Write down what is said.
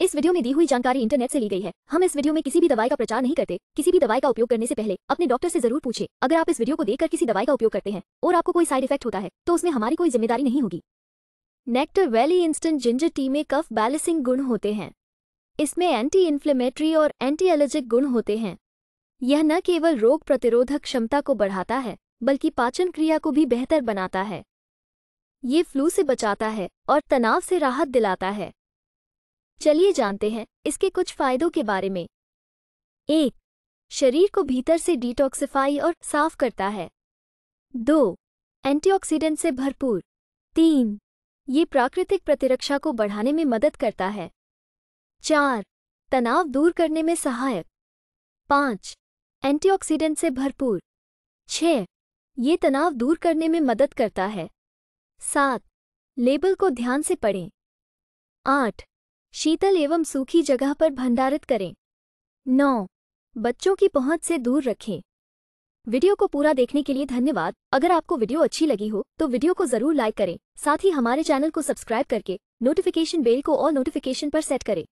इस वीडियो में दी हुई जानकारी इंटरनेट से ली गई है हम इस वीडियो में किसी भी दवाई का प्रचार नहीं करते किसी भी दवाई का उपयोग करने से पहले अपने डॉक्टर से जरूर पूछे अगर आप इस वीडियो को देखकर किसी दवाई का उपयोग करते हैं और आपको कोई साइड इफेक्ट होता है तो उसमें हमारी कोई जिम्मेदारी नहीं होगी nectar valley instant ginger tea में कफ बैलेंसिंग गुण होते हैं इसमें एंटी इन्फ्लेमेटरी और एंटी एलर्जिक गुण होते हैं यह न केवल रोग प्रतिरोधक क्षमता को बढ़ाता है बल्कि पाचन क्रिया को भी बेहतर बनाता है ये फ्लू से बचाता है और तनाव से राहत दिलाता है चलिए जानते हैं इसके कुछ फायदों के बारे में एक शरीर को भीतर से डिटॉक्सिफाई और साफ करता है दो एंटीऑक्सीडेंट से भरपूर तीन ये प्राकृतिक प्रतिरक्षा को बढ़ाने में मदद करता है चार तनाव दूर करने में सहायक पाँच एंटीऑक्सीडेंट से भरपूर छः ये तनाव दूर करने में मदद करता है सात लेबल को ध्यान से पढ़ें आठ शीतल एवं सूखी जगह पर भंडारित करें नौ बच्चों की पहुंच से दूर रखें वीडियो को पूरा देखने के लिए धन्यवाद अगर आपको वीडियो अच्छी लगी हो तो वीडियो को जरूर लाइक करें साथ ही हमारे चैनल को सब्सक्राइब करके नोटिफिकेशन बेल को और नोटिफिकेशन पर सेट करें